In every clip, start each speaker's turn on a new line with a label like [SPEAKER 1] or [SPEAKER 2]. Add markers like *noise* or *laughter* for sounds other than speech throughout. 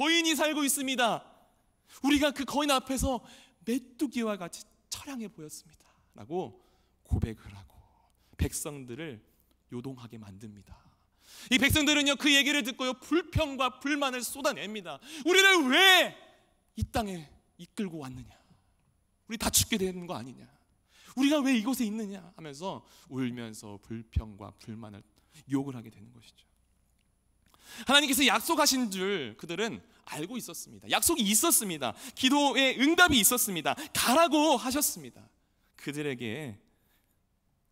[SPEAKER 1] 거인이 살고 있습니다. 우리가 그 거인 앞에서 메뚜기와 같이 처량해 보였습니다. 라고 고백을 하고 백성들을 요동하게 만듭니다. 이 백성들은요 그 얘기를 듣고요 불평과 불만을 쏟아냅니다. 우리를 왜 이 땅에 이끌고 왔느냐? 우리 다 죽게 되는 거 아니냐? 우리가 왜 이곳에 있느냐? 하면서 울면서 불평과 불만을 욕을 하게 되는 것이죠. 하나님께서 약속하신 줄 그들은 알고 있었습니다. 약속이 있었습니다. 기도에 응답이 있었습니다. 가라고 하셨습니다. 그들에게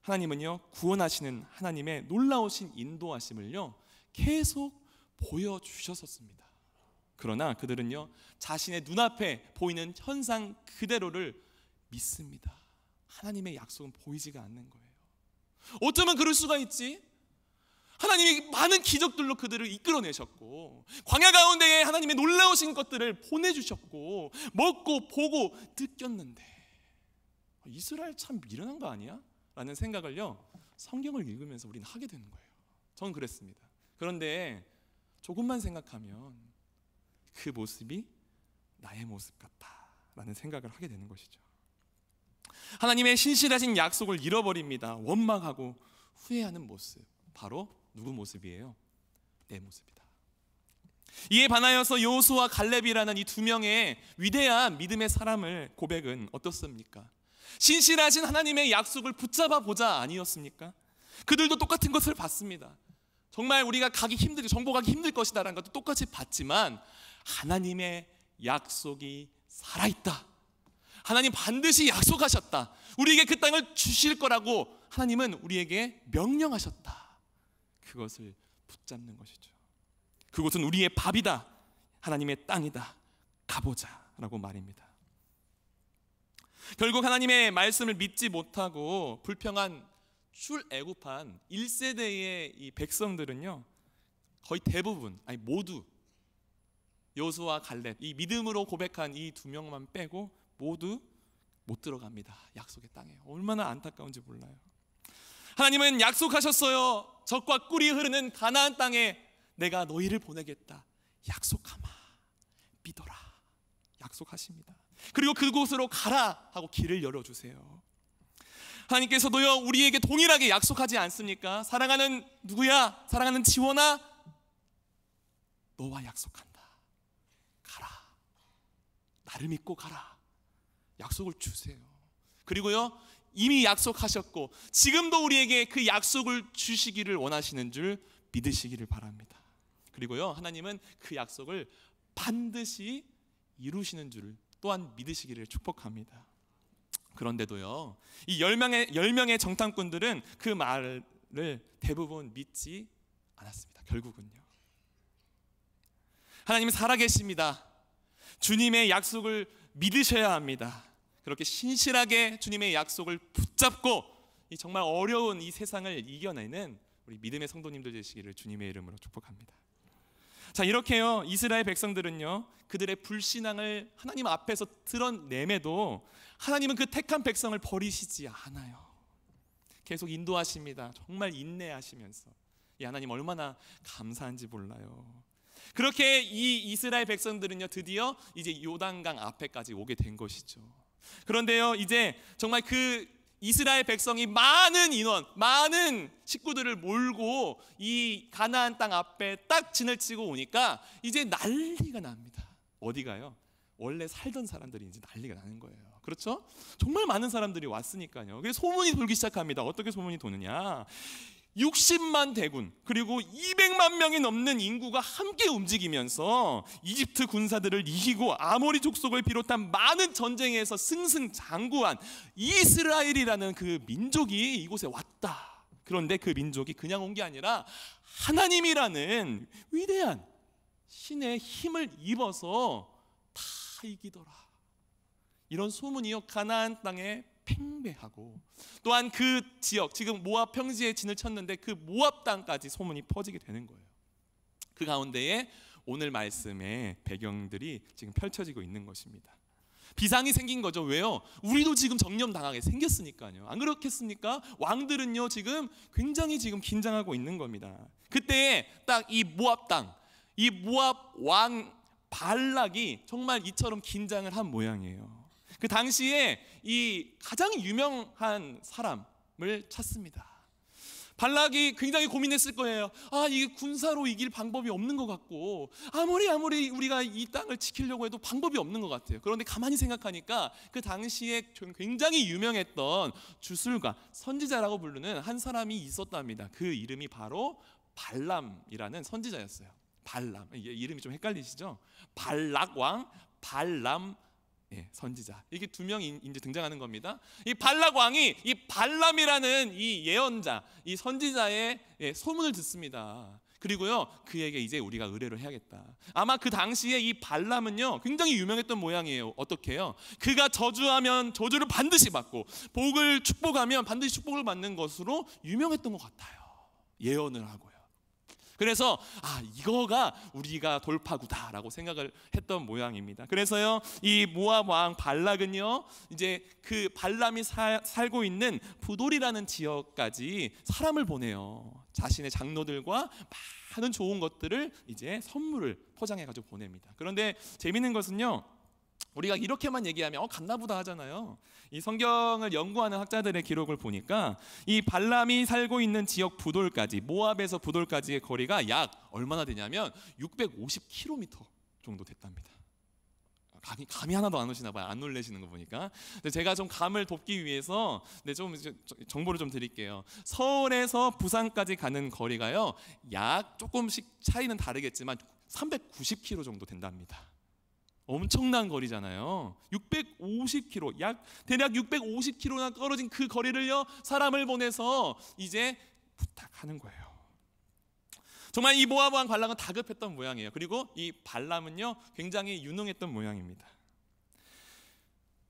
[SPEAKER 1] 하나님은요, 구원하시는 하나님의 놀라우신 인도하심을요, 계속 보여주셨었습니다. 그러나 그들은요, 자신의 눈앞에 보이는 현상 그대로를 믿습니다. 하나님의 약속은 보이지가 않는 거예요. 어쩌면 그럴 수가 있지? 하나님이 많은 기적들로 그들을 이끌어내셨고 광야 가운데에 하나님의 놀라우신 것들을 보내주셨고 먹고 보고 느꼈는데 이스라엘 참 미련한 거 아니야? 라는 생각을요 성경을 읽으면서 우리는 하게 되는 거예요 저는 그랬습니다 그런데 조금만 생각하면 그 모습이 나의 모습 같다라는 생각을 하게 되는 것이죠 하나님의 신실하신 약속을 잃어버립니다 원망하고 후회하는 모습 바로 누구 모습이에요? 내 모습이다. 이에 반하여서 여호수와 갈렙이라는 이 두 명의 위대한 믿음의 사람을 고백은 어떻습니까? 신실하신 하나님의 약속을 붙잡아 보자 아니었습니까? 그들도 똑같은 것을 봤습니다. 정말 우리가 가기 힘들 정보 가기 힘들 것이다라는 것도 똑같이 봤지만 하나님의 약속이 살아 있다. 하나님 반드시 약속하셨다. 우리에게 그 땅을 주실 거라고 하나님은 우리에게 명령하셨다. 그것을 붙잡는 것이죠. 그곳은 우리의 밥이다. 하나님의 땅이다. 가보자. 라고 말입니다. 결국 하나님의 말씀을 믿지 못하고 불평한 출애굽한 1세대의 이 백성들은요. 거의 대부분, 아니 모두 요수와 갈렙 이 믿음으로 고백한 이 두 명만 빼고 모두 못 들어갑니다. 약속의 땅에. 얼마나 안타까운지 몰라요. 하나님은 약속하셨어요. 적과 꿀이 흐르는 가나안 땅에 내가 너희를 보내겠다. 약속하마. 믿어라. 약속하십니다. 그리고 그곳으로 가라 하고 길을 열어 주세요. 하나님께서도요 우리에게 동일하게 약속하지 않습니까? 사랑하는 누구야? 사랑하는 지원아 너와 약속한다. 가라. 나를 믿고 가라. 약속을 주세요. 그리고요 이미 약속하셨고 지금도 우리에게 그 약속을 주시기를 원하시는 줄 믿으시기를 바랍니다. 그리고요 하나님은 그 약속을 반드시 이루시는 줄 또한 믿으시기를 축복합니다. 그런데도요 이 열 명의 열 명의 정탐꾼들은 그 말을 대부분 믿지 않았습니다. 결국은요 하나님 살아계십니다. 주님의 약속을 믿으셔야 합니다. 그렇게 신실하게 주님의 약속을 붙잡고 정말 어려운 이 세상을 이겨내는 우리 믿음의 성도님들 되시기를 주님의 이름으로 축복합니다. 자 이렇게요 이스라엘 백성들은요 그들의 불신앙을 하나님 앞에서 드러내매도 하나님은 그 택한 백성을 버리시지 않아요. 계속 인도하십니다. 정말 인내하시면서 이 하나님 얼마나 감사한지 몰라요. 그렇게 이 이스라엘 백성들은요 드디어 이제 요단강 앞에까지 오게 된 것이죠. 그런데요, 이제 정말 그 이스라엘 백성이 많은 인원, 많은 식구들을 몰고 이 가나안 땅 앞에 딱 진을 치고 오니까 이제 난리가 납니다. 어디가요? 원래 살던 사람들이 이제 난리가 나는 거예요. 그렇죠? 정말 많은 사람들이 왔으니까요. 그래서 소문이 돌기 시작합니다. 어떻게 소문이 도느냐? 60만 대군 그리고 200만 명이 넘는 인구가 함께 움직이면서 이집트 군사들을 이기고 아모리 족속을 비롯한 많은 전쟁에서 승승장구한 이스라엘이라는 그 민족이 이곳에 왔다. 그런데 그 민족이 그냥 온 게 아니라 하나님이라는 위대한 신의 힘을 입어서 다 이기더라. 이런 소문이요 가나안 땅에 팽배하고 또한 그 지역 지금 모압 평지에 진을 쳤는데 그 모압 땅까지 소문이 퍼지게 되는 거예요. 그 가운데에 오늘 말씀의 배경들이 지금 펼쳐지고 있는 것입니다. 비상이 생긴 거죠. 왜요? 우리도 지금 정념 당하게 생겼으니까요. 안 그렇겠습니까? 왕들은요 지금 굉장히 지금 긴장하고 있는 겁니다. 그때에 딱 이 모압 땅, 이 모압 왕 발락이 정말 이처럼 긴장을 한 모양이에요. 그 당시에 이 가장 유명한 사람을 찾습니다. 발락이 굉장히 고민했을 거예요. 아, 이게 군사로 이길 방법이 없는 것 같고, 아무리 아무리 우리가 이 땅을 지키려고 해도 방법이 없는 것 같아요. 그런데 가만히 생각하니까 그 당시에 굉장히 유명했던 주술가, 선지자라고 부르는 한 사람이 있었답니다. 그 이름이 바로 발람이라는 선지자였어요. 발람. 이름이 좀 헷갈리시죠? 발락왕, 발람 예, 선지자 이게 두 명이 이제 등장하는 겁니다. 이 발락 왕이 이 발람이라는 이 예언자, 이 선지자의 예, 소문을 듣습니다. 그리고요 그에게 이제 우리가 의뢰를 해야겠다. 아마 그 당시에 이 발람은요 굉장히 유명했던 모양이에요. 어떻게요? 그가 저주하면 저주를 반드시 받고 복을 축복하면 반드시 축복을 받는 것으로 유명했던 것 같아요. 예언을 하고. 그래서 아 이거가 우리가 돌파구다라고 생각을 했던 모양입니다. 그래서요 이 모압 왕 발락은요 이제 그 발람이 사, 살고 있는 부돌이라는 지역까지 사람을 보내요. 자신의 장로들과 많은 좋은 것들을 이제 선물을 포장해 가지고 보냅니다. 그런데 재밌는 것은요. 우리가 이렇게만 얘기하면 어 갔나보다 하잖아요. 이 성경을 연구하는 학자들의 기록을 보니까 이 발람이 살고 있는 지역 부돌까지 모압에서 부돌까지의 거리가 약 얼마나 되냐면 650km 정도 됐답니다. 감이, 감이 하나도 안 오시나 봐요. 안 놀래시는 거 보니까. 근데 제가 좀 감을 돕기 위해서 네, 좀 정보를 좀 드릴게요. 서울에서 부산까지 가는 거리가요. 약 조금씩 차이는 다르겠지만 390km 정도 된답니다. 엄청난 거리잖아요. 650km, 약 대략 650km나 떨어진 그 거리를요 사람을 보내서 이제 부탁하는 거예요. 정말 이 모압 왕 발람은 다급했던 모양이에요. 그리고 이 발람은요 굉장히 유능했던 모양입니다.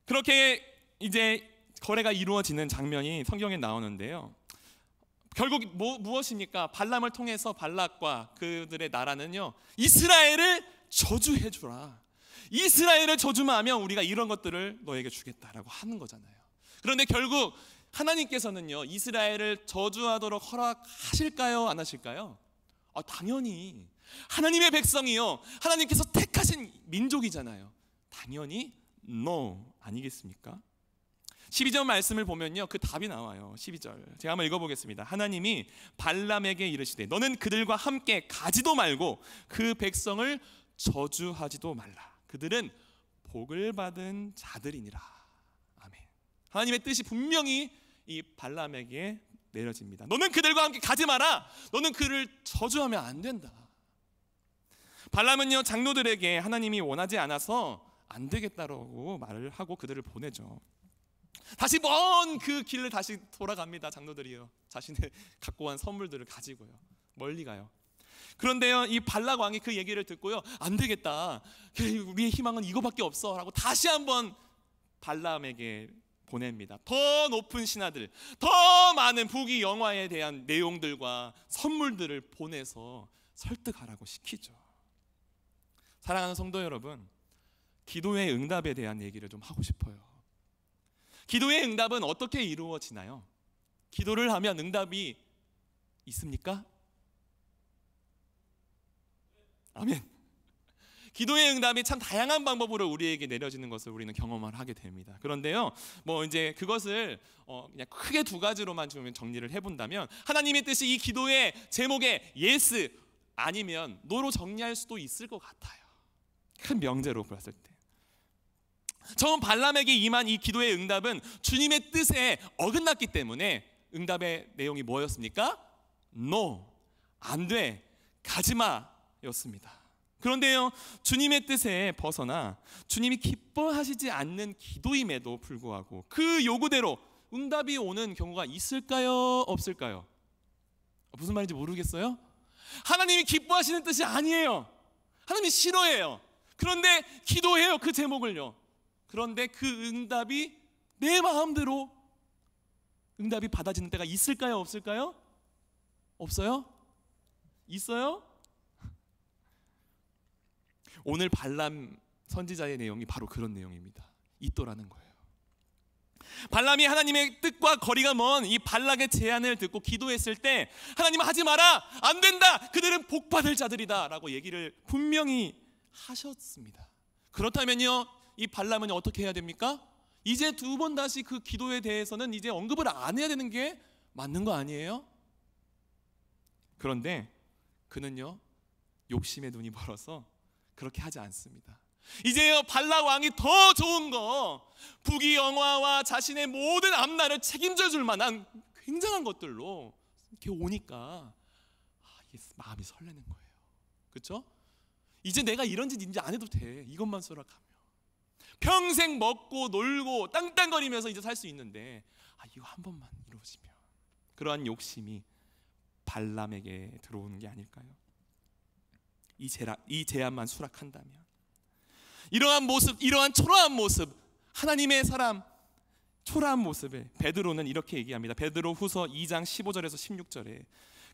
[SPEAKER 1] 그렇게 이제 거래가 이루어지는 장면이 성경에 나오는데요. 결국 뭐, 무엇입니까? 발람을 통해서 발락과 그들의 나라는요 이스라엘을 저주해 주라. 이스라엘을 저주만 하면 우리가 이런 것들을 너에게 주겠다라고 하는 거잖아요. 그런데 결국 하나님께서는요 이스라엘을 저주하도록 허락하실까요 안 하실까요? 아, 당연히 하나님의 백성이요 하나님께서 택하신 민족이잖아요. 당연히 no 아니겠습니까? 12절 말씀을 보면요 그 답이 나와요 12절 제가 한번 읽어보겠습니다 하나님이 발람에게 이르시되 너는 그들과 함께 가지도 말고 그 백성을 저주하지도 말라 그들은 복을 받은 자들이니라. 아멘. 하나님의 뜻이 분명히 이 발람에게 내려집니다. 너는 그들과 함께 가지 마라. 너는 그를 저주하면 안 된다. 발람은요 장로들에게 하나님이 원하지 않아서 안 되겠다라고 말을 하고 그들을 보내죠. 다시 먼 그 길을 다시 돌아갑니다. 장로들이요 자신의 갖고 *laughs* 온 선물들을 가지고요 멀리 가요. 그런데요, 이 발락 왕이 그 얘기를 듣고요, 안 되겠다. 그 우리의 희망은 이거밖에 없어라고 다시 한번 발람에게 보냅니다. 더 높은 신하들, 더 많은 부귀 영화에 대한 내용들과 선물들을 보내서 설득하라고 시키죠. 사랑하는 성도 여러분, 기도의 응답에 대한 얘기를 좀 하고 싶어요. 기도의 응답은 어떻게 이루어지나요? 기도를 하면 응답이 있습니까? 아멘. 기도의 응답이 참 다양한 방법으로 우리에게 내려지는 것을 우리는 경험을 하게 됩니다. 그런데요, 뭐 이제 그것을 어 그냥 크게 두 가지로만 좀 정리를 해본다면 하나님의 뜻이 이 기도의 제목에 예스 아니면 노로 정리할 수도 있을 것 같아요. 큰 명제로 봤을 때. 처음 발람에게 임한 이 기도의 응답은 주님의 뜻에 어긋났기 때문에 응답의 내용이 뭐였습니까? No, 안 돼, 가지마 였습니다. 그런데요, 주님의 뜻에 벗어나 주님이 기뻐하시지 않는 기도임에도 불구하고 그 요구대로 응답이 오는 경우가 있을까요? 없을까요? 무슨 말인지 모르겠어요? 하나님이 기뻐하시는 뜻이 아니에요. 하나님이 싫어해요. 그런데 기도해요. 그 제목을요. 그런데 그 응답이 내 마음대로 응답이 받아지는 때가 있을까요? 없을까요? 없어요? 있어요? 오늘 발람 선지자의 내용이 바로 그런 내용입니다. 있더라는 거예요. 발람이 하나님의 뜻과 거리가 먼 이 발락의 제안을 듣고 기도했을 때 하나님 하지 마라 안 된다 그들은 복받을 자들이다라고 얘기를 분명히 하셨습니다. 그렇다면요 이 발람은 어떻게 해야 됩니까? 이제 두 번 다시 그 기도에 대해서는 이제 언급을 안 해야 되는 게 맞는 거 아니에요? 그런데 그는요 욕심의 눈이 멀어서 그렇게 하지 않습니다. 이제요 발락 왕이 더 좋은 거 부귀 영화와 자신의 모든 앞날을 책임져 줄 만한 굉장한 것들로 이렇게 오니까 아, 마음이 설레는 거예요. 그렇죠? 이제 내가 이런 짓 이제 안 해도 돼. 이것만 쏘락하며 평생 먹고 놀고 땅땅거리면서 이제 살 수 있는데 아, 이거 한 번만 이루어지면 그러한 욕심이 발람에게 들어오는 게 아닐까요? 이, 제라, 이 제안만 수락한다면 이러한 모습, 이러한 초라한 모습, 하나님의 사람 초라한 모습에 베드로는 이렇게 얘기합니다. 베드로 후서 2장 15절에서 16절에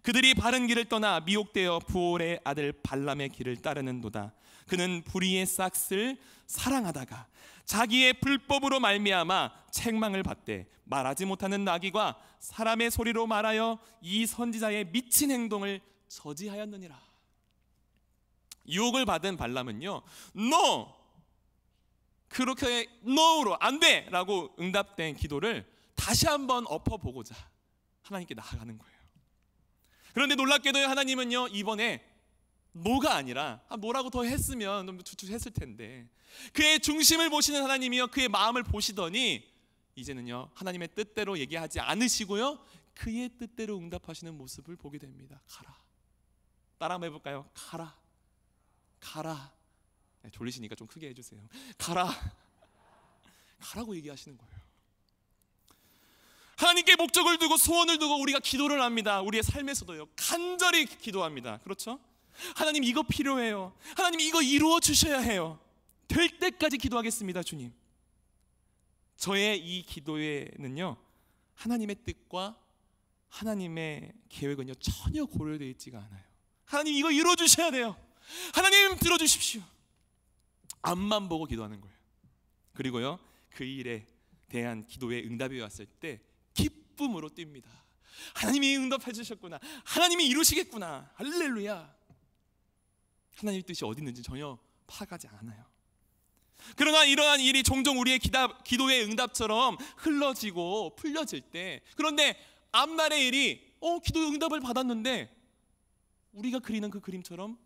[SPEAKER 1] 그들이 바른 길을 떠나 미혹되어 부올의 아들 발람의 길을 따르는도다. 그는 불의의 싹스를 사랑하다가 자기의 불법으로 말미암아 책망을 받되 말하지 못하는 나귀가 사람의 소리로 말하여 이 선지자의 미친 행동을 저지하였느니라. 유혹을 받은 발람은요, no! 그렇게 no로 안 돼! 라고 응답된 기도를 다시 한번 엎어보고자 하나님께 나아가는 거예요. 그런데 놀랍게도 하나님은요, 이번에 노가 아니라 아, 뭐라고 더 했으면 좀 주춤했을 텐데 그의 중심을 보시는 하나님이요 그의 마음을 보시더니 이제는요 하나님의 뜻대로 얘기하지 않으시고요 그의 뜻대로 응답하시는 모습을 보게 됩니다 가라 따라 한번 해볼까요? 가라 가라. 네, 졸리시니까 좀 크게 해주세요. 가라. 가라고 얘기하시는 거예요. 하나님께 목적을 두고 소원을 두고 우리가 기도를 합니다. 우리의 삶에서도요. 간절히 기도합니다. 그렇죠? 하나님 이거 필요해요. 하나님 이거 이루어 주셔야 해요. 될 때까지 기도하겠습니다, 주님. 저의 이 기도에는요. 하나님의 뜻과 하나님의 계획은요. 전혀 고려되어 있지가 않아요. 하나님 이거 이루어 주셔야 돼요. 하나님 들어주십시오. 앞만 보고 기도하는 거예요. 그리고요 그 일에 대한 기도의 응답이 왔을 때 기쁨으로 뜁니다. 하나님이 응답해 주셨구나. 하나님이 이루시겠구나. 할렐루야. 하나님 뜻이 어디 있는지 전혀 파가지 않아요. 그러나 이러한 일이 종종 우리의 기답, 기도의 응답처럼 흘러지고 풀려질 때 그런데 앞날의 일이 어 기도 응답을 받았는데 우리가 그리는 그 그림처럼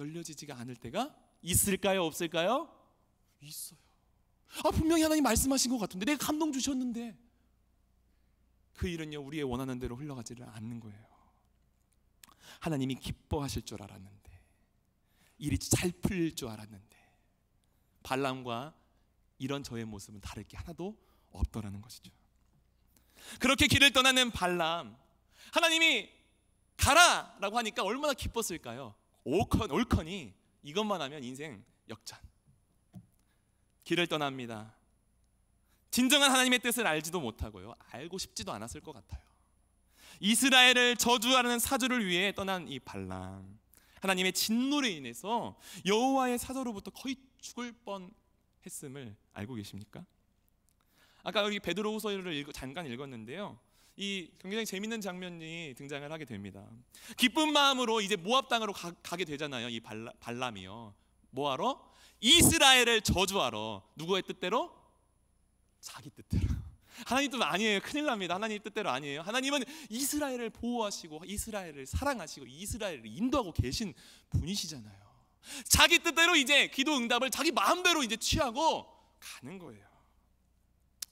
[SPEAKER 1] 열려지지가 않을 때가 있을까요? 없을까요? 있어요. 아, 분명히 하나님 말씀하신 것 같은데 내가 감동 주셨는데 그 일은요 우리의 원하는 대로 흘러가지를 않는 거예요. 하나님이 기뻐하실 줄 알았는데 일이 잘 풀릴 줄 알았는데 발람과 이런 저의 모습은 다를 게 하나도 없더라는 것이죠. 그렇게 길을 떠나는 발람 하나님이 가라라고 하니까 얼마나 기뻤을까요? 올컨 올컨이 이것만 하면 인생 역전. 길을 떠납니다. 진정한 하나님의 뜻을 알지도 못하고요. 알고 싶지도 않았을 것 같아요. 이스라엘을 저주하는 사주를 위해 떠난 이 발람. 하나님의 진노로 인해서 여호와의 사저로부터 거의 죽을 뻔 했음을 알고 계십니까? 아까 여기 베드로후서를 잠깐 읽었는데요. 이 굉장히 재밌는 장면이 등장을 하게 됩니다. 기쁜 마음으로 이제 모압 땅으로 가, 게 되잖아요. 이 발라, 발람이요. 뭐하러? 이스라엘을 저주하러. 누구의 뜻대로? 자기 뜻대로. *laughs* 하나님 뜻 아니에요. 큰일 납니다. 하나님 뜻대로 아니에요. 하나님은 이스라엘을 보호하시고 이스라엘을 사랑하시고 이스라엘을 인도하고 계신 분이시잖아요. 자기 뜻대로 이제 기도 응답을 자기 마음대로 이제 취하고 가는 거예요.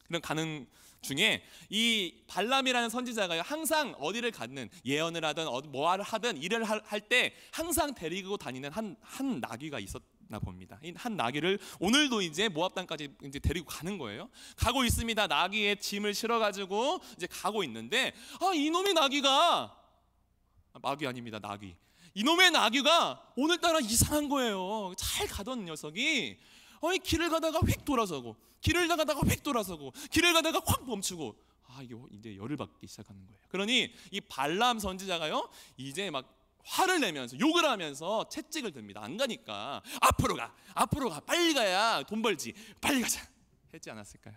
[SPEAKER 1] 그냥 가는 중에 이 발람이라는 선지자가 항상 어디를 갔는 예언을 하든 어, 뭐를 하든 일을 할 때 항상 데리고 다니는 한, 한 나귀가 있었나 봅니다. 한 나귀를 오늘도 이제 모압 땅까지 이제 데리고 가는 거예요. 가고 있습니다. 나귀에 짐을 실어 가지고 이제 가고 있는데 아 이놈의 나귀가 아, 마귀 아닙니다. 나귀. 이놈의 나귀가 오늘따라 이상한 거예요. 잘 가던 녀석이 어이 길을 가다가 휙 돌아서고 길을 나가다가 획 돌아서고 길을 가다가 확 멈추고 아 이게 어, 이제 열을 받기 시작하는 거예요. 그러니 이 발람 선지자가요 이제 막 화를 내면서 욕을 하면서 채찍을 듭니다. 안 가니까 앞으로 가, 앞으로 가, 빨리 가야 돈 벌지, 빨리 가자 했지 않았을까요?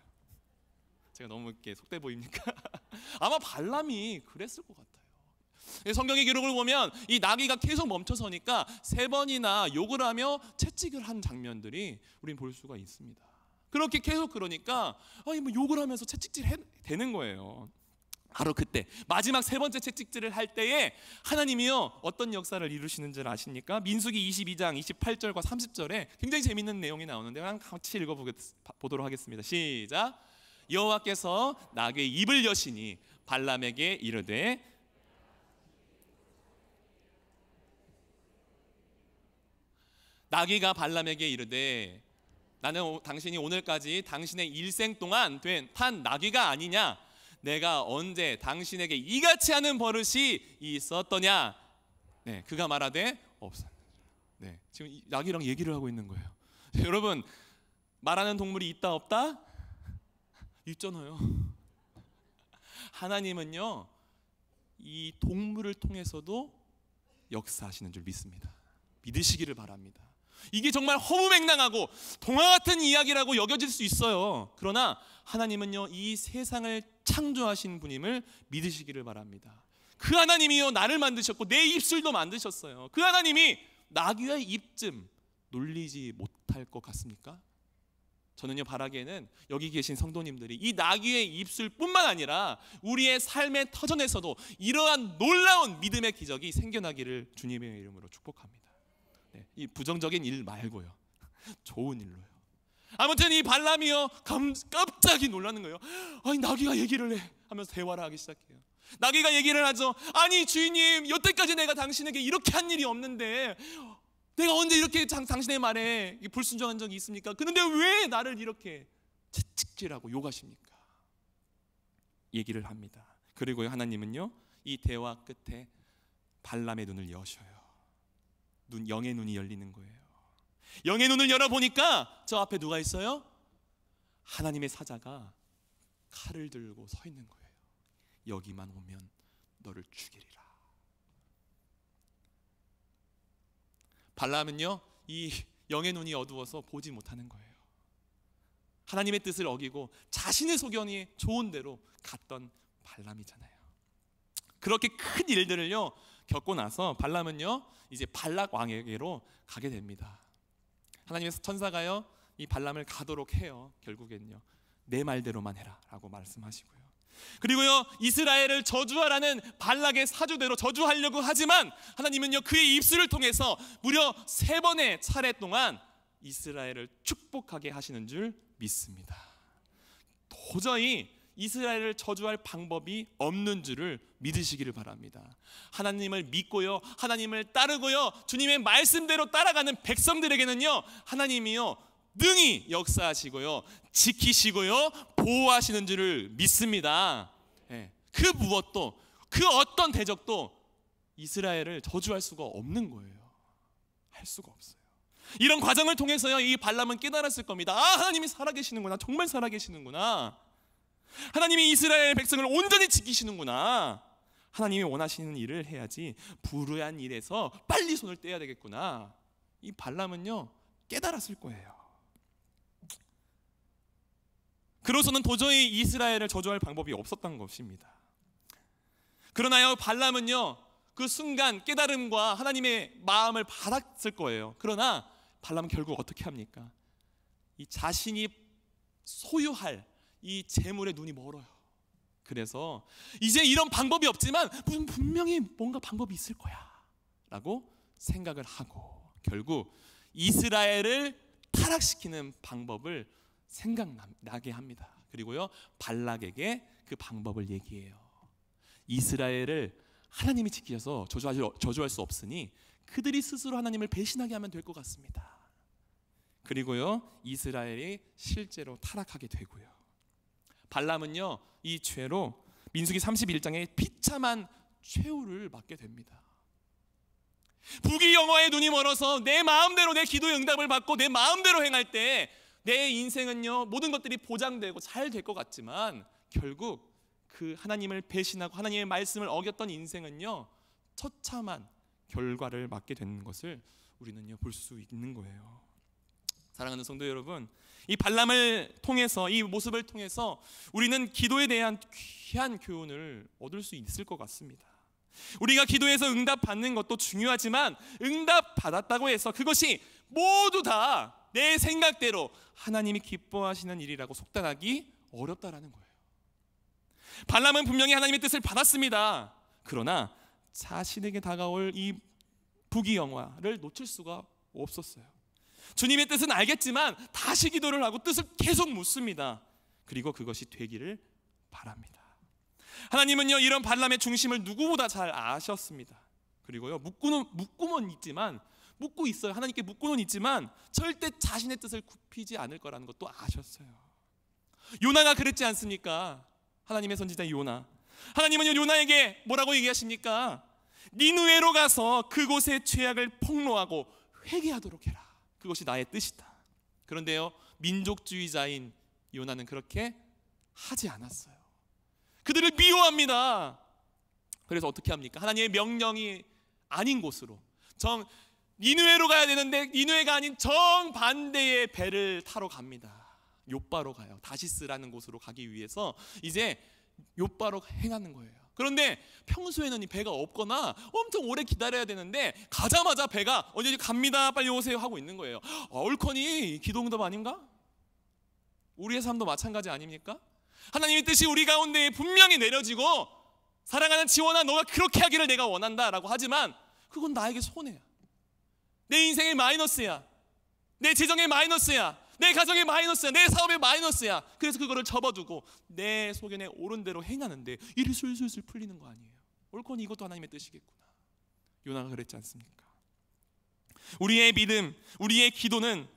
[SPEAKER 1] 제가 너무 이렇게 속돼 보입니까? *laughs* 아마 발람이 그랬을 것 같아요. 예, 성경의 기록을 보면 이 나귀가 계속 멈춰서니까 세 번이나 욕을 하며 채찍을 한 장면들이 우린 볼 수가 있습니다. 그렇게 계속 그러니까 아니 뭐 욕을 하면서 채찍질 해, 되는 거예요. 바로 그때 마지막 세 번째 채찍질을 할 때에 하나님이요 어떤 역사를 이루시는 줄 아십니까? 민수기 22장 28절과 30절에 굉장히 재밌는 내용이 나오는데 한 같이 읽어보도록 하겠습니다. 시작. 여호와께서 나의 입을 여시니 발람에게 이르되 나귀가 발람에게 이르되 나는 당신이 오늘까지 당신의 일생 동안 된판 나귀가 아니냐? 내가 언제 당신에게 이같이 하는 버릇이 있었더냐? 네, 그가 말하되 없었느니라. 네, 지금 나귀랑 얘기를 하고 있는 거예요. 네, *laughs* 여러분 말하는 동물이 있다 없다? *laughs* 있잖아요. *laughs* 하나님은요 이 동물을 통해서도 역사하시는 줄 믿습니다. 믿으시기를 바랍니다. 이게 정말 허무맹랑하고 동화 같은 이야기라고 여겨질 수 있어요. 그러나 하나님은요, 이 세상을 창조하신 분임을 믿으시기를 바랍니다. 그 하나님이요, 나를 만드셨고, 내 입술도 만드셨어요. 그 하나님이 나귀의 입쯤 놀리지 못할 것 같습니까? 저는요 바라기에는 여기 계신 성도님들이 이 나귀의 입술뿐만 아니라 우리의 삶의 터전에서도 이러한 놀라운 믿음의 기적이 생겨나기를 주님의 이름으로 축복합니다. 네, 이 부정적인 일 말고요. *laughs* 좋은 일로요. 아무튼 이 발람이요 감, 깜짝이 놀라는 거예요. 아니 나귀가 얘기를 해 하면서 대화를 하기 시작해요. 나귀가 얘기를 하죠. 아니 주인님 여태까지 내가 당신에게 이렇게 한 일이 없는데 내가 언제 이렇게 장, 당신의 말에 불순종한 적이 있습니까? 그런데 왜 나를 이렇게 채찍질하고 욕하십니까? 얘기를 합니다. 그리고 하나님은요 이 대화 끝에 발람의 눈을 여셔요. 눈, 영의 눈이 열리는 거예요. 영의 눈을 열어보니까 저 앞에 누가 있어요? 하나님의 사자가 칼을 들고 서 있는 거예요. 여기만 오면 너를 죽이리라. 발람은요, 이 영의 눈이 어두워서 보지 못하는 거예요. 하나님의 뜻을 어기고 자신의 소견이 좋은 대로 갔던 발람이잖아요. 그렇게 큰 일들을요, 겪고 나서 발람은요 이제 발락 왕에게로 가게 됩니다. 하나님의 천사가요 이 발람을 가도록 해요. 결국엔요 내 말대로만 해라라고 말씀하시고요. 그리고요 이스라엘을 저주하라는 발락의 사주대로 저주하려고 하지만 하나님은요 그의 입술을 통해서 무려 세 번의 차례 동안 이스라엘을 축복하게 하시는 줄 믿습니다. 도저히 이스라엘을 저주할 방법이 없는 줄을 믿으시기를 바랍니다. 하나님을 믿고요, 하나님을 따르고요, 주님의 말씀대로 따라가는 백성들에게는요, 하나님이요, 능히 역사하시고요, 지키시고요, 보호하시는 줄을 믿습니다. 예, 그 무엇도, 그 어떤 대적도 이스라엘을 저주할 수가 없는 거예요. 할 수가 없어요. 이런 과정을 통해서요, 이 발람은 깨달았을 겁니다. 아, 하나님이 살아계시는구나. 정말 살아계시는구나. 하나님이 이스라엘 백성을 온전히 지키시는구나. 하나님이 원하시는 일을 해야지 불우한 일에서 빨리 손을 떼야 되겠구나. 이 발람은요 깨달았을 거예요. 그로서는 도저히 이스라엘을 저주할 방법이 없었던 것입니다. 그러나요 발람은요 그 순간 깨달음과 하나님의 마음을 받았을 거예요. 그러나 발람은 결국 어떻게 합니까? 이 자신이 소유할 이 재물에 눈이 멀어요. 그래서 이제 이런 방법이 없지만 분명히 뭔가 방법이 있을 거야라고 생각을 하고 결국 이스라엘을 타락시키는 방법을 생각나게 합니다. 그리고요 발락에게 그 방법을 얘기해요. 이스라엘을 하나님이 지키셔서 저주할 수 없으니 그들이 스스로 하나님을 배신하게 하면 될 것 같습니다. 그리고요 이스라엘이 실제로 타락하게 되고요. 발람은요 이 죄로 민수기 31장에 비참한 최후를 맞게 됩니다. 부귀 영화에 눈이 멀어서 내 마음대로 내 기도의 응답을 받고 내 마음대로 행할 때 내 인생은요 모든 것들이 보장되고 잘 될 것 같지만 결국 그 하나님을 배신하고 하나님의 말씀을 어겼던 인생은요 처참한 결과를 맞게 되는 것을 우리는요 볼 수 있는 거예요. 사랑하는 성도 여러분, 이 발람을 통해서 이 모습을 통해서 우리는 기도에 대한 귀한 교훈을 얻을 수 있을 것 같습니다. 우리가 기도해서 응답 받는 것도 중요하지만 응답 받았다고 해서 그것이 모두 다 내 생각대로 하나님이 기뻐하시는 일이라고 속단하기 어렵다라는 거예요. 발람은 분명히 하나님의 뜻을 받았습니다. 그러나 자신에게 다가올 이 부귀 영화를 놓칠 수가 없었어요. 주님의 뜻은 알겠지만 다시 기도를 하고 뜻을 계속 묻습니다. 그리고 그것이 되기를 바랍니다. 하나님은요 이런 발람의 중심을 누구보다 잘 아셨습니다. 그리고요 묻고는 묻고는 있지만 묻고 있어요. 하나님께 묻고는 있지만 절대 자신의 뜻을 굽히지 않을 거라는 것도 아셨어요. 요나가 그랬지 않습니까? 하나님의 선지자 요나. 하나님은요 요나에게 뭐라고 얘기하십니까? 니누에로 네 가서 그곳의 죄악을 폭로하고 회개하도록 해라. 그것이 나의 뜻이다. 그런데요, 민족주의자인 요나는 그렇게 하지 않았어요. 그들을 미워합니다. 그래서 어떻게 합니까? 하나님의 명령이 아닌 곳으로 정 니누에로 가야 되는데 니누에가 아닌 정반대의 배를 타러 갑니다. 요바로 가요. 다시스라는 곳으로 가기 위해서 이제 요바로 행하는 거예요. 그런데 평소에는 이 배가 없거나 엄청 오래 기다려야 되는데 가자마자 배가 어디 갑니다 빨리 오세요 하고 있는 거예요. 얼커니 아, 기도응답 아닌가? 우리의 삶도 마찬가지 아닙니까? 하나님의 뜻이 우리 가운데 분명히 내려지고 사랑하는 지원아 너가 그렇게 하기를 내가 원한다라고 하지만 그건 나에게 손해야. 내 인생의 마이너스야. 내 재정의 마이너스야. 내가정의 마이너스야. 내사업의 마이너스야. 그래서 그거를 접어두고 내 소견에 옳은 대로 행하는데 일이 술술술 풀리는 거 아니에요. 옳거니 이것도 하나님의 뜻이겠구나. 요나가 그랬지 않습니까? 우리의 믿음, 우리의 기도는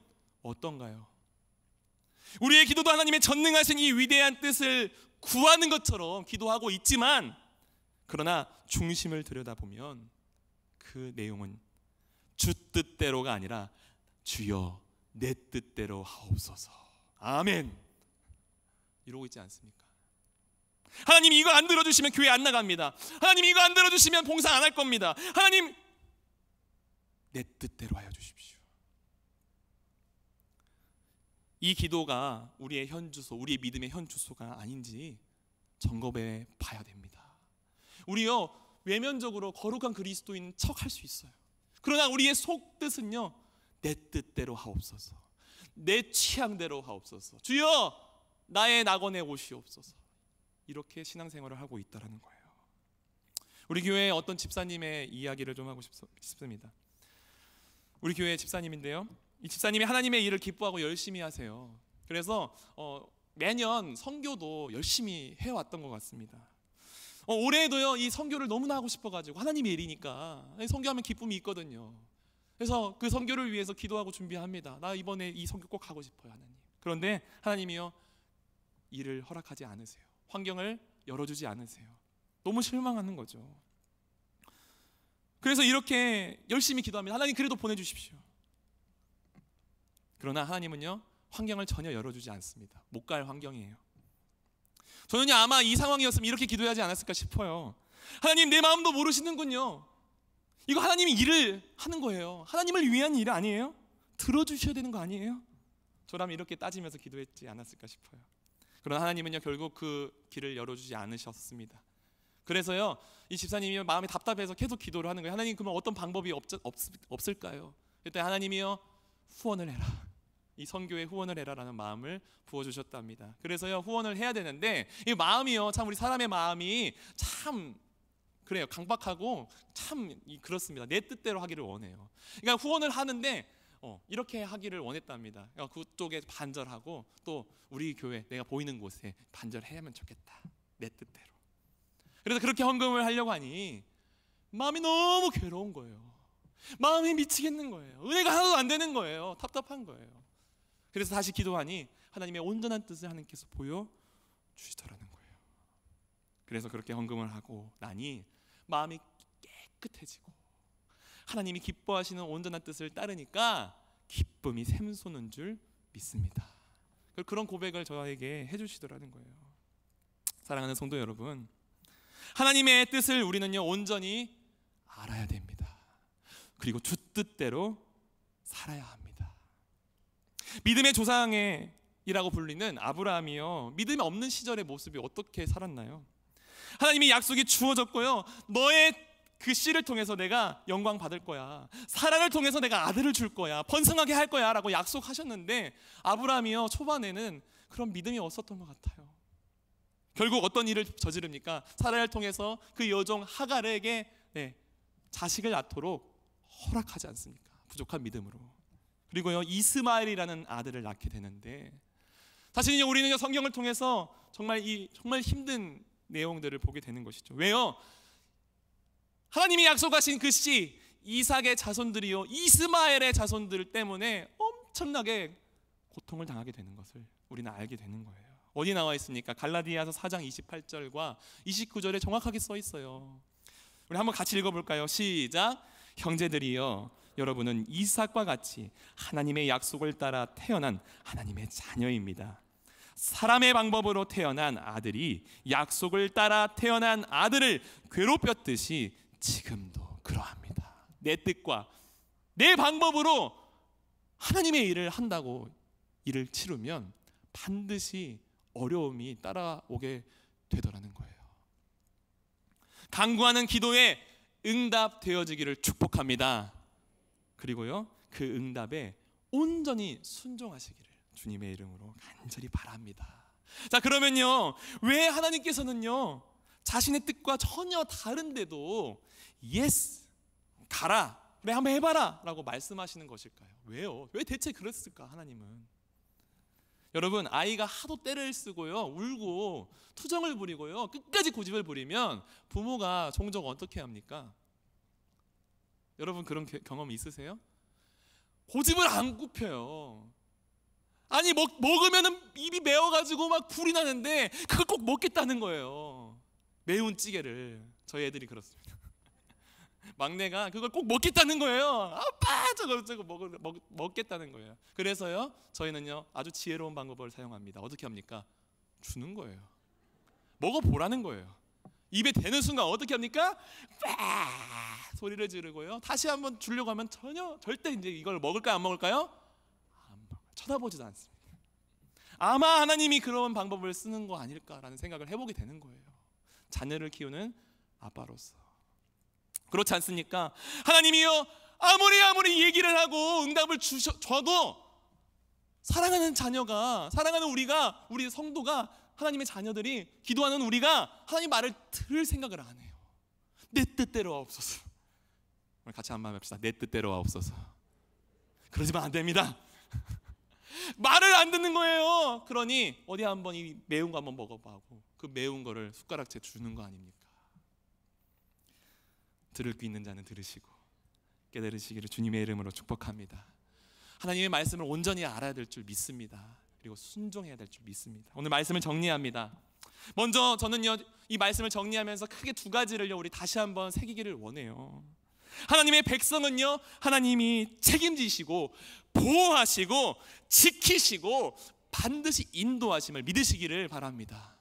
[SPEAKER 1] 어떤가요? 우리의 기도도 하나님의 전능하신 이 위대한 뜻을 구하는 것처럼 기도하고 있지만 그러나 중심을 들여다보면 그 내용은 주 뜻대로가 아니라 주여 내 뜻대로 하옵소서. 아멘. 이러고 있지 않습니까? 하나님 이거 안 들어주시면 교회 안 나갑니다. 하나님 이거 안 들어주시면 봉사 안 할 겁니다. 하나님 내 뜻대로 하여 주십시오. 이 기도가 우리의 현주소, 우리의 믿음의 현주소가 아닌지 점검해 봐야 됩니다. 우리요 외면적으로 거룩한 그리스도인 척 할 수 있어요. 그러나 우리의 속 뜻은요 내 뜻대로 하옵소서. 내 취향대로 하옵소서. 주여 나의 낙원에 오시옵소서. 이렇게 신앙생활을 하고 있다라는 거예요. 우리 교회 어떤 집사님의 이야기를 좀 하고 싶습니다. 우리 교회 집사님인데요. 이 집사님이 하나님의 일을 기뻐하고 열심히 하세요. 그래서 어, 매년 선교도 열심히 해왔던 것 같습니다. 어, 올해도요 이 선교를 너무나 하고 싶어가지고 하나님의 일이니까 선교하면 기쁨이 있거든요. 그래서 그 선교를 위해서 기도하고 준비합니다. 나 이번에 이 선교 꼭 가고 싶어요, 하나님. 그런데 하나님이요 일을 허락하지 않으세요. 환경을 열어주지 않으세요. 너무 실망하는 거죠. 그래서 이렇게 열심히 기도합니다. 하나님 그래도 보내주십시오. 그러나 하나님은요 환경을 전혀 열어주지 않습니다. 못 갈 환경이에요. 저는 아마 이 상황이었으면 이렇게 기도하지 않았을까 싶어요. 하나님 내 마음도 모르시는군요. 이거 하나님이 일을 하는 거예요. 하나님을 위한 일 아니에요? 들어주셔야 되는 거 아니에요? 저라면 이렇게 따지면서 기도했지 않았을까 싶어요. 그러나 하나님은요 결국 그 길을 열어주지 않으셨습니다. 그래서요 이 집사님이 마음이 답답해서 계속 기도를 하는 거예요. 하나님 그러면 어떤 방법이 없, 없, 없을까요? 일단 하나님이요 후원을 해라. 이 선교에 후원을 해라라는 마음을 부어주셨답니다. 그래서요 후원을 해야 되는데 이 마음이요 참 우리 사람의 마음이 참 그래요. 강박하고 참 그렇습니다. 내 뜻대로 하기를 원해요. 그러니까 후원을 하는데 어, 이렇게 하기를 원했답니다. 그러니까 그쪽에 반절하고 또 우리 교회 내가 보이는 곳에 반절해야면 좋겠다. 내 뜻대로. 그래서 그렇게 헌금을 하려고 하니 마음이 너무 괴로운 거예요. 마음이 미치겠는 거예요. 은혜가 하나도 안 되는 거예요. 답답한 거예요. 그래서 다시 기도하니 하나님의 온전한 뜻을 하나님께서 보여 주시더라는 거예요. 그래서 그렇게 헌금을 하고 나니 마음이 깨끗해지고 하나님이 기뻐하시는 온전한 뜻을 따르니까 기쁨이 샘솟는 줄 믿습니다. 그런 고백을 저에게 해주시더라는 거예요. 사랑하는 성도 여러분, 하나님의 뜻을 우리는요 온전히 알아야 됩니다. 그리고 주 뜻대로 살아야 합니다. 믿음의 조상의 이라고 불리는 아브라함이요 믿음이 없는 시절의 모습이 어떻게 살았나요? 하나님이 약속이 주어졌고요. 너의 그 씨를 통해서 내가 영광 받을 거야. 사랑을 통해서 내가 아들을 줄 거야. 번성하게 할 거야라고 약속하셨는데 아브라함이요 초반에는 그런 믿음이 없었던 것 같아요. 결국 어떤 일을 저지릅니까? 사라를 통해서 그 여종 하갈에게 네, 자식을 낳도록 허락하지 않습니까? 부족한 믿음으로. 그리고요 이스마엘이라는 아들을 낳게 되는데 사실 이 우리는 성경을 통해서 정말 이 정말 힘든 내용들을 보게 되는 것이죠. 왜요? 하나님이 약속하신 그 씨, 이삭의 자손들이요, 이스마엘의 자손들 때문에 엄청나게 고통을 당하게 되는 것을 우리는 알게 되는 거예요. 어디 나와 있습니까? 갈라디아서 4장 28절과 29절에 정확하게 써 있어요. 우리 한번 같이 읽어볼까요? 시작. 형제들이여, 여러분은 이삭과 같이 하나님의 약속을 따라 태어난 하나님의 자녀입니다. 사람의 방법으로 태어난 아들이 약속을 따라 태어난 아들을 괴롭혔듯이 지금도 그러합니다. 내 뜻과 내 방법으로 하나님의 일을 한다고 일을 치르면 반드시 어려움이 따라오게 되더라는 거예요. 강구하는 기도에 응답되어지기를 축복합니다. 그리고요, 그 응답에 온전히 순종하시기를. 주님의 이름으로 간절히 바랍니다. 자, 그러면요. 왜 하나님께서는요. 자신의 뜻과 전혀 다른데도 예스 가라. 그래 네, 한번 해 봐라라고 말씀하시는 것일까요? 왜요? 왜 대체 그랬을까? 하나님은 여러분 아이가 하도 때를 쓰고요 울고 투정을 부리고요 끝까지 고집을 부리면 부모가 종종 어떻게 합니까? 여러분 그런 경험 있으세요? 고집을 안 굽혀요 아니 먹, 먹으면 입이 매워가지고 막 불이 나는데 그걸 꼭 먹겠다는 거예요. 매운 찌개를 저희 애들이 그렇습니다. *laughs* 막내가 그걸 꼭 먹겠다는 거예요. 아빠 저거 저거 먹, 먹, 먹겠다는 거예요. 그래서요 저희는요 아주 지혜로운 방법을 사용합니다. 어떻게 합니까? 주는 거예요. 먹어보라는 거예요. 입에 대는 순간 어떻게 합니까? 빠 소리를 지르고요. 다시 한번 주려고 하면 전혀 절대 이제 이걸 먹을까요 안 먹을까요? 쳐다보지도 않습니다. 아마 하나님이 그런 방법을 쓰는 거 아닐까라는 생각을 해보게 되는 거예요. 자녀를 키우는 아빠로서. 그렇지 않습니까? 하나님이요, 아무리 아무리 얘기를 하고 응답을 주셔, 줘도 사랑하는 자녀가, 사랑하는 우리가, 우리 성도가, 하나님의 자녀들이, 기도하는 우리가 하나님 말을 들을 생각을 안 해요. 내 뜻대로 없어서. 같이 한마음 합시다. 내 뜻대로 없어서. 그러지면 안 됩니다. 말을 안 듣는 거예요. 그러니 어디 한번 이 매운 거 한번 먹어봐 고그 매운 거를 숟가락째 주는 거 아닙니까? 들을 귀 있는 자는 들으시고 깨달으시기를 주님의 이름으로 축복합니다. 하나님의 말씀을 온전히 알아야 될 줄 믿습니다. 그리고 순종해야 될 줄 믿습니다. 오늘 말씀을 정리합니다. 먼저 저는요 이 말씀을 정리하면서 크게 두 가지를요 우리 다시 한번 새기기를 원해요. 하나님의 백성은요, 하나님이 책임지시고, 보호하시고, 지키시고, 반드시 인도하심을 믿으시기를 바랍니다.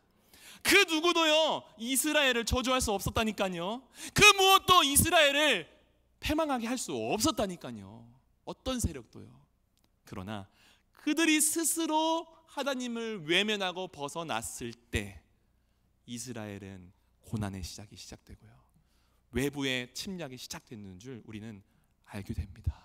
[SPEAKER 1] 그 누구도요, 이스라엘을 저주할 수 없었다니까요. 그 무엇도 이스라엘을 패망하게 할 수 없었다니까요. 어떤 세력도요. 그러나 그들이 스스로 하나님을 외면하고 벗어났을 때 이스라엘은 고난의 시작이 시작되고요. 외부의 침략이 시작됐는줄 우리는 알게 됩니다.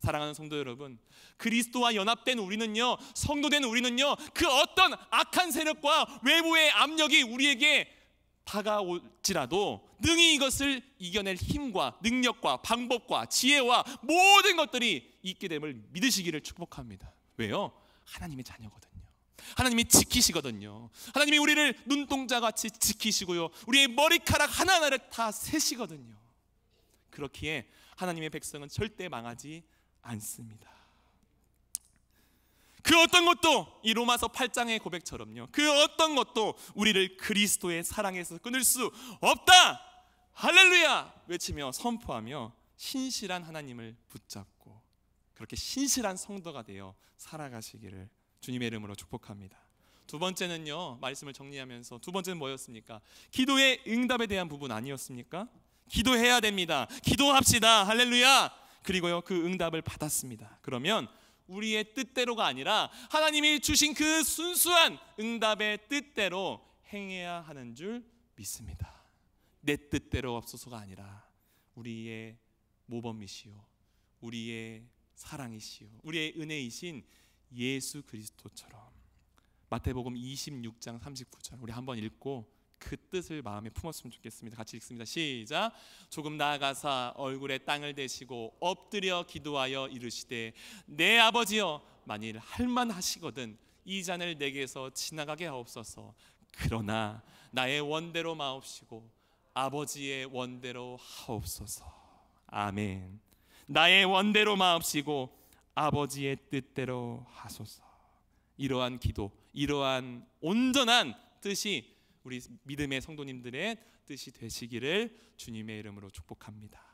[SPEAKER 1] 사랑하는 성도 여러분, 그리스도와 연합된 우리는요, 성도된 우리는요, 그 어떤 악한 세력과 외부의 압력이 우리에게 다가올지라도 능히 이것을 이겨낼 힘과 능력과 방법과 지혜와 모든 것들이 있게 됨을 믿으시기를 축복합니다. 왜요? 하나님의 자녀거든. 하나님이 지키시거든요. 하나님이 우리를 눈동자 같이 지키시고요. 우리의 머리카락 하나하나를 다 세시거든요. 그렇기에 하나님의 백성은 절대 망하지 않습니다. 그 어떤 것도 이 로마서 8장의 고백처럼요. 그 어떤 것도 우리를 그리스도의 사랑에서 끊을 수 없다. 할렐루야 외치며 선포하며 신실한 하나님을 붙잡고 그렇게 신실한 성도가 되어 살아가시기를 주님의 이름으로 축복합니다. 두 번째는요. 말씀을 정리하면서 두 번째는 뭐였습니까? 기도의 응답에 대한 부분 아니었습니까? 기도해야 됩니다. 기도합시다. 할렐루야. 그리고요. 그 응답을 받았습니다. 그러면 우리의 뜻대로가 아니라 하나님이 주신 그 순수한 응답의 뜻대로 행해야 하는 줄 믿습니다. 내 뜻대로 없소서가 아니라 우리의 모범이시요 우리의 사랑이시요 우리의 은혜이신 예수 그리스도처럼 마태복음 26장 39절 우리 한번 읽고 그 뜻을 마음에 품었으면 좋겠습니다. 같이 읽습니다. 시작. 조금 나아가사 얼굴에 땅을 대시고 엎드려 기도하여 이르시되 내 아버지여 만일 할만 하시거든 이 잔을 내게서 지나가게 하옵소서. 그러나 나의 원대로 마옵시고 아버지의 원대로 하옵소서. 아멘. 나의 원대로 마옵시고 아버지의 뜻대로 하소서. 이러한 기도, 이러한 온전한 뜻이 우리 믿음의 성도님들의 뜻이 되시기를 주님의 이름으로 축복합니다.